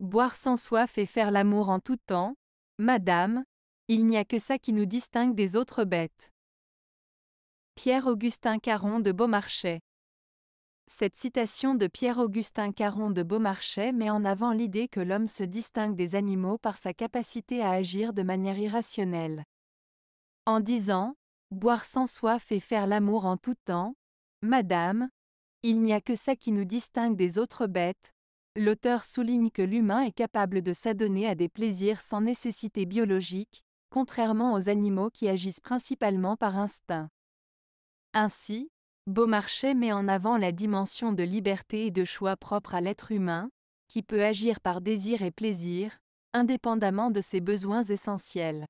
Boire sans soif et faire l'amour en tout temps, madame, il n'y a que ça qui nous distingue des autres bêtes. Pierre-Augustin Caron de Beaumarchais. Cette citation de Pierre-Augustin Caron de Beaumarchais met en avant l'idée que l'homme se distingue des animaux par sa capacité à agir de manière irrationnelle. En disant Boire sans soif et faire l'amour en tout temps, Madame, il n'y a que ça qui nous distingue des autres bêtes, L'auteur souligne que l'humain est capable de s'adonner à des plaisirs sans nécessité biologique, contrairement aux animaux qui agissent principalement par instinct. Ainsi, Beaumarchais met en avant la dimension de liberté et de choix propre à l'être humain, qui peut agir par désir et plaisir, indépendamment de ses besoins essentiels.